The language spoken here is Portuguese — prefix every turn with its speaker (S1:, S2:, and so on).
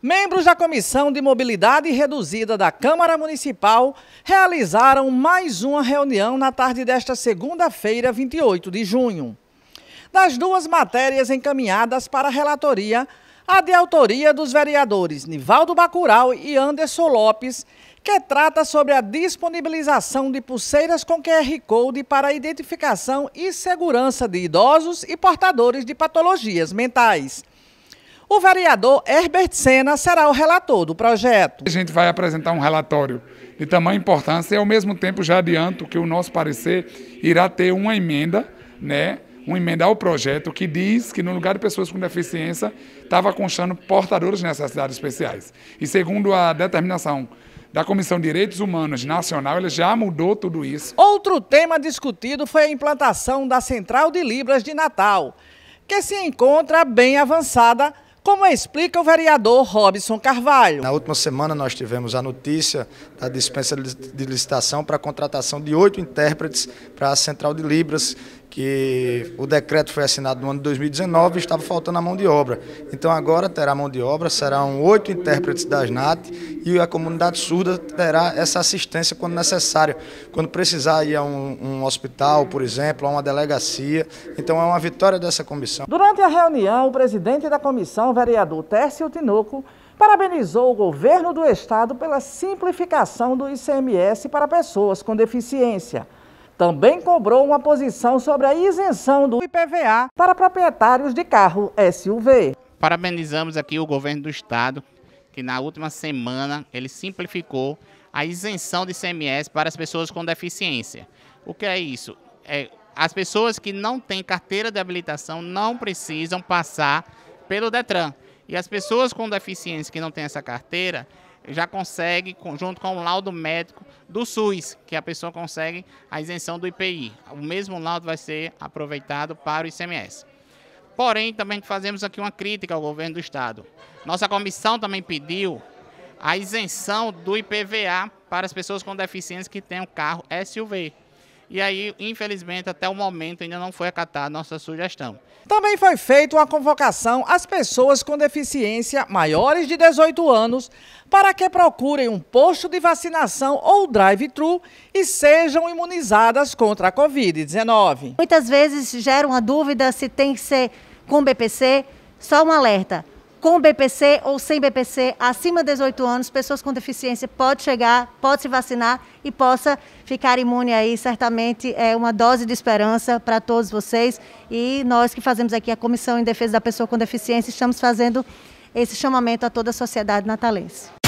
S1: Membros da Comissão de Mobilidade Reduzida da Câmara Municipal realizaram mais uma reunião na tarde desta segunda-feira, 28 de junho. Das duas matérias encaminhadas para a relatoria, a de autoria dos vereadores Nivaldo Bacural e Anderson Lopes, que trata sobre a disponibilização de pulseiras com QR Code para identificação e segurança de idosos e portadores de patologias mentais. O vereador Herbert Sena será o relator do projeto.
S2: A gente vai apresentar um relatório de tamanha importância e, ao mesmo tempo, já adianto que o nosso parecer irá ter uma emenda, né? Uma emenda ao projeto que diz que, no lugar de pessoas com deficiência, estava constando portadores de necessidades especiais. E, segundo a determinação da Comissão de Direitos Humanos Nacional, ele já mudou tudo isso. Outro
S1: tema discutido foi a implantação da Central de Libras de Natal, que se encontra bem avançada como explica o vereador Robson Carvalho. Na última
S3: semana nós tivemos a notícia da dispensa de licitação para a contratação de oito intérpretes para a Central de Libras, que o decreto foi assinado no ano de 2019 e estava faltando a mão de obra. Então agora terá mão de obra, serão oito intérpretes das NAT e a comunidade surda terá essa assistência quando necessário, quando precisar ir a um, um hospital, por exemplo, a uma delegacia. Então é uma vitória dessa comissão.
S1: Durante a reunião, o presidente da comissão, vereador Tércio Tinoco, parabenizou o governo do estado pela simplificação do ICMS para pessoas com deficiência também cobrou uma posição sobre a isenção do IPVA para proprietários de carro SUV.
S2: Parabenizamos aqui o governo do estado, que na última semana ele simplificou a isenção de CMS para as pessoas com deficiência. O que é isso? É, as pessoas que não têm carteira de habilitação não precisam passar pelo Detran. E as pessoas com deficiência que não têm essa carteira, já consegue, junto com o laudo médico do SUS, que a pessoa consegue a isenção do IPI. O mesmo laudo vai ser aproveitado para o ICMS. Porém, também fazemos aqui uma crítica ao governo do Estado. Nossa comissão também pediu a isenção do IPVA para as pessoas com deficiência que têm um carro SUV. E aí, infelizmente, até o momento ainda não foi acatada a nossa sugestão.
S1: Também foi feita uma convocação às pessoas com deficiência maiores de 18 anos para que procurem um posto de vacinação ou drive-thru e sejam imunizadas contra a Covid-19.
S4: Muitas vezes gera uma dúvida se tem que ser com BPC. Só um alerta: com BPC ou sem BPC, acima de 18 anos, pessoas com deficiência pode chegar, pode se vacinar e possa ficar imune aí. Certamente é uma dose de esperança para todos vocês. E nós que fazemos aqui a Comissão em Defesa da Pessoa com Deficiência estamos fazendo esse chamamento a toda a sociedade natalense.